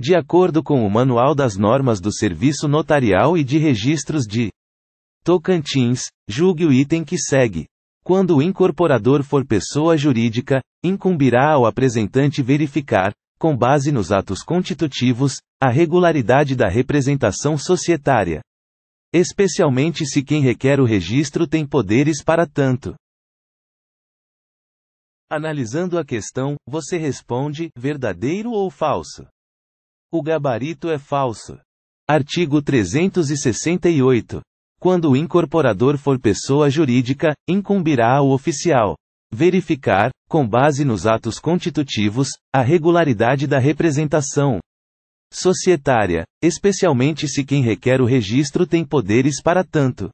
de acordo com o Manual das Normas do Serviço Notarial e de Registros de Tocantins, julgue o item que segue. Quando o incorporador for pessoa jurídica, incumbirá ao apresentante verificar, com base nos atos constitutivos, a regularidade da representação societária. Especialmente se quem requer o registro tem poderes para tanto. Analisando a questão, você responde: verdadeiro ou falso? O gabarito é falso. Artigo 368. Quando o incorporador for pessoa jurídica, incumbirá ao oficial verificar, com base nos atos constitutivos, a regularidade da representação societária, especialmente se quem requer o registro tem poderes para tanto